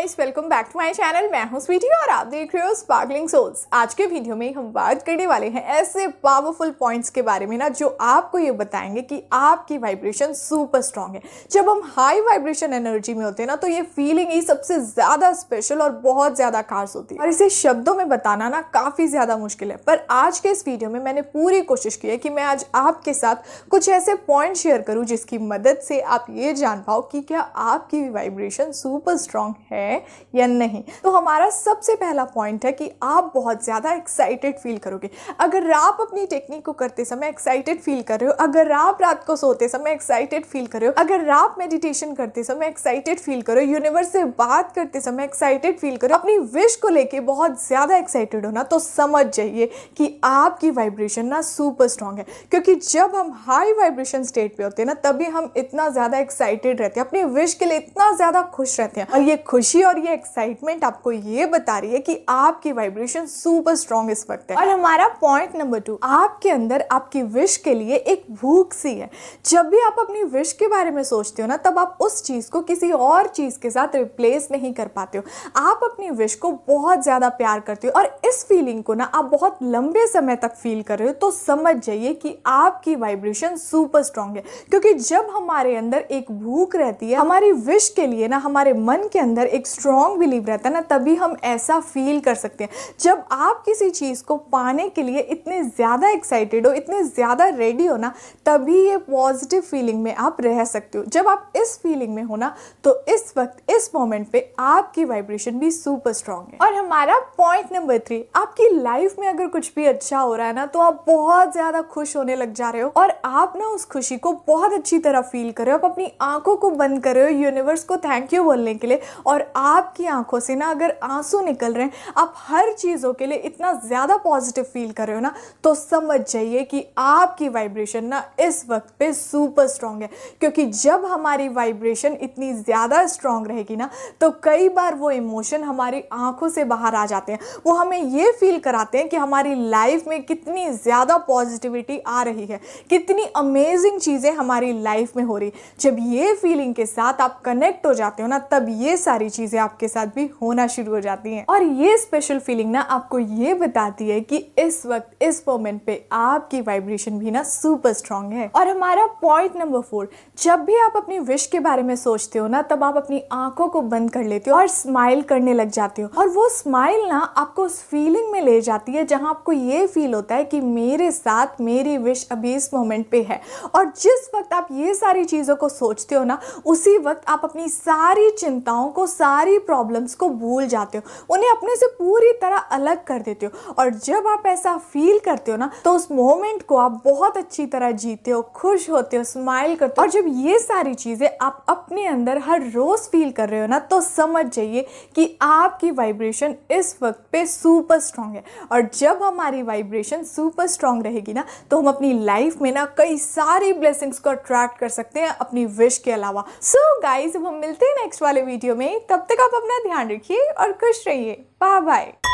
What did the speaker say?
guys welcome back to my channel मैं हूं स्वीटी और आप देख रहे हो स्पार्कलिंग सोल्स आज के वीडियो में हम बात करने वाले हैं ऐसे पावरफुल पॉइंट्स के बारे में ना जो आपको ये बताएंगे कि आपकी वाइब्रेशन सुपर स्ट्रांग है जब हम हाई वाइब्रेशन एनर्जी में होते हैं ना तो ये फीलिंग ही सबसे ज़्यादा स्पेशल और बहुत ज़्यादा खास होती है और इसे शब्दों में बताना ना काफ़ी ज़्यादा मुश्किल है पर आज के इस वीडियो में मैंने पूरी कोशिश की है कि मैं आज आपके साथ कुछ ऐसे पॉइंट शेयर करूँ जिसकी मदद से आप ये जान पाओ कि क्या आपकी वाइब्रेशन सुपर स्ट्रांग है है या नहीं तो हमारा सबसे पहला पॉइंट है कि आप बहुत ज़्यादा एक्साइटेड फील करोगे अगर आप अपनी टेक्निक को करते समय एक्साइटेड फील कर रहे हो अगर आप रात को सोते समय एक्साइटेड फील कर रहे हो अगर आप मेडिटेशन करते समय एक्साइटेड फील करो यूनिवर्स से बात करते समय एक्साइटेड फील करो अपनी विश को लेके बहुत ज़्यादा एक्साइटेड होना तो समझ जाइए कि आपकी वाइब्रेशन ना सुपर स्ट्रांग है क्योंकि जब हम हाई वाइब्रेशन स्टेट पे होते हैं ना तभी हम इतना ज़्यादा एक्साइटेड रहते हैं अपनी विश के लिए इतना ज़्यादा खुश रहते हैं और ये खुशी एनर्जी और ये एक्साइटमेंट आपको ये बता रही है कि आपकी वाइब्रेशन सुपर स्ट्रांग इस वक्त है और हमारा पॉइंट नंबर टू आपके अंदर आपकी विश के लिए एक भूख सी है जब भी आप अपनी विश के बारे में सोचते हो ना तब आप उस चीज़ को किसी और चीज़ के साथ रिप्लेस नहीं कर पाते हो आप अपनी विश को बहुत ज़्यादा प्यार करते हो और इस फीलिंग को ना आप बहुत लंबे समय तक फील कर रहे हो तो समझ जाइए कि आपकी वाइब्रेशन सुपर स्ट्रांग है क्योंकि जब हमारे अंदर एक भूख रहती है हमारी विश के लिए ना हमारे मन के अंदर एक स्ट्रांग बिलीव रहता है ना तभी हम ऐसा फील कर सकते हैं जब आप किसी चीज़ को पाने के लिए इतने ज़्यादा एक्साइटेड हो इतने ज़्यादा रेडी हो ना तभी ये पॉजिटिव फीलिंग में आप रह सकते हो जब आप इस फीलिंग में हो ना तो इस वक्त इस मोमेंट पे आपकी वाइब्रेशन भी सुपर स्ट्रांग है और हमारा पॉइंट नंबर थ्री आपकी लाइफ में अगर कुछ भी अच्छा हो रहा है ना तो आप बहुत ज्यादा खुश होने लग जा रहे हो और आप ना उस खुशी को बहुत अच्छी तरह फील कर रहे हो आप अपनी आंखों को बंद कर रहे हो यूनिवर्स को थैंक यू बोलने के लिए और आपकी आंखों से ना अगर आंसू निकल रहे हैं आप हर चीज़ों के लिए इतना ज़्यादा पॉजिटिव फील कर रहे हो ना तो समझ जाइए कि आपकी वाइब्रेशन ना इस वक्त पे सुपर स्ट्रांग है क्योंकि जब हमारी वाइब्रेशन इतनी ज़्यादा स्ट्रांग रहेगी ना तो कई बार वो इमोशन हमारी आंखों से बाहर आ जाते हैं वो हमें ये फील कराते हैं कि हमारी लाइफ में कितनी ज़्यादा पॉजिटिविटी आ रही है कितनी अमेजिंग चीज़ें हमारी लाइफ में हो रही जब ये फीलिंग के साथ आप कनेक्ट हो जाते हो ना तब ये सारी चीज़ें आपके साथ भी होना शुरू हो जाती हैं और ये स्पेशल फीलिंग ना आपको ये बताती है कि इस वक्त इस मोमेंट पे आपकी वाइब्रेशन भी ना सुपर स्ट्रांग है और हमारा पॉइंट नंबर फोर जब भी आप अपनी विश के बारे में सोचते हो ना तब आप अपनी आंखों को बंद कर लेते हो और स्माइल करने लग जाते हो और वो स्माइल ना आपको उस फील फीलिंग में ले जाती है जहाँ आपको ये फील होता है कि मेरे साथ मेरी विश अभी इस मोमेंट पे है और जिस वक्त आप ये सारी चीज़ों को सोचते हो ना उसी वक्त आप अपनी सारी चिंताओं को सारी प्रॉब्लम्स को भूल जाते हो उन्हें अपने से पूरी तरह अलग कर देते हो और जब आप ऐसा फील करते हो ना तो उस मोमेंट को आप बहुत अच्छी तरह जीते हो खुश होते हो स्माइल करते हो और जब ये सारी चीज़ें आप अपने अंदर हर रोज़ फील कर रहे हो ना तो समझ जाइए कि आपकी वाइब्रेशन इस वक्त पे सुपर सुपर स्ट्रांग है और जब हमारी वाइब्रेशन सुपर स्ट्रांग रहेगी ना तो हम अपनी लाइफ में ना कई सारी ब्लेसिंग्स को अट्रैक्ट कर सकते हैं अपनी विश के अलावा सो so गाइज हम मिलते हैं नेक्स्ट वाले वीडियो में तब तक आप अपना ध्यान रखिए और खुश रहिए बाय बाय